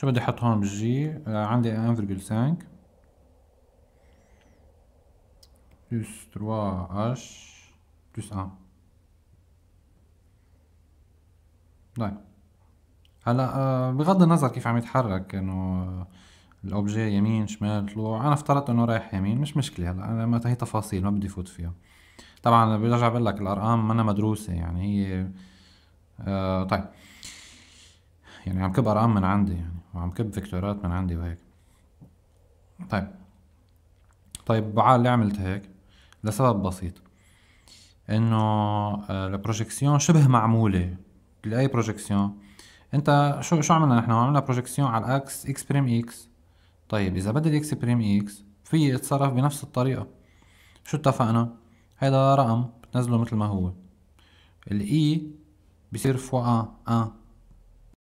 شو بدي احط هون بالجي آه، عندي ان فيرجول 5 بلس 3 اش بلس 1 طيب هلا آه، بغض النظر كيف عم يتحرك انه الاوبجي يمين شمال طلوع انا افترضت انه رايح يمين مش مشكله هلا انا ما هي تفاصيل ما بدي فوت فيها طبعا برجع بقول لك الارقام ما أنا مدروسه يعني هي آه طيب يعني عم كب ارقام من عندي يعني وعم كب فيكتورات من عندي وهيك طيب طيب بعال ليه عملت هيك لسبب بسيط انه آه، البروجيكسيون شبه معموله لاي بروجيكسيون انت شو شو عملنا نحن عملنا بروجيكسيون على الاكس اكس بريم اكس طيب اذا بدي الاكس بريم اكس في يتصرف بنفس الطريقه شو اتفقنا هيدا رقم بتنزله مثل ما هو الاي e بصير فوا ا آه، آه.